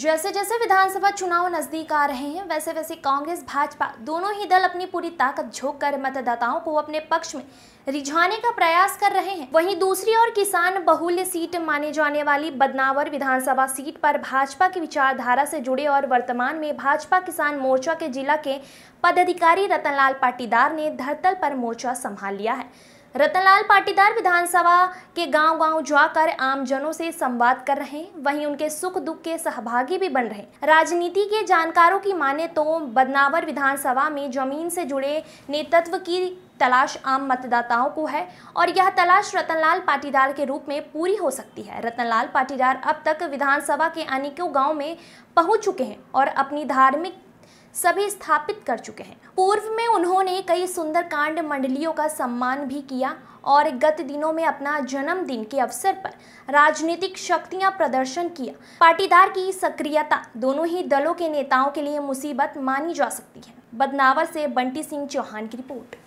जैसे जैसे विधानसभा चुनाव नजदीक आ रहे हैं वैसे वैसे कांग्रेस भाजपा दोनों ही दल अपनी पूरी ताकत झोंक कर मतदाताओं को अपने पक्ष में रिझाने का प्रयास कर रहे हैं वहीं दूसरी ओर किसान बहुल्य सीट माने जाने वाली बदनावर विधानसभा सीट पर भाजपा की विचारधारा से जुड़े और वर्तमान में भाजपा किसान मोर्चा के जिला के पदाधिकारी रतनलाल पाटीदार ने धरतल पर मोर्चा संभाल लिया है रतनलाल पाटीदार विधानसभा के गांव गांव जाकर आम जनों से संवाद कर रहे हैं वहीं उनके सुख दुख के सहभागी भी बन रहे राजनीति के जानकारों की माने तो बदनावर विधानसभा में जमीन से जुड़े नेतृत्व की तलाश आम मतदाताओं को है और यह तलाश रतनलाल पाटीदार के रूप में पूरी हो सकती है रतनलाल पाटीदार अब तक विधानसभा के अनेकों गांव में पहुंच चुके हैं और अपनी धार्मिक सभी स्थापित कर चुके हैं पूर्व में उन्होंने कई सुंदर कांड मंडलियों का सम्मान भी किया और गत दिनों में अपना जन्मदिन के अवसर पर राजनीतिक शक्तियां प्रदर्शन किया पाटीदार की सक्रियता दोनों ही दलों के नेताओं के लिए मुसीबत मानी जा सकती है बदनावर से बंटी सिंह चौहान की रिपोर्ट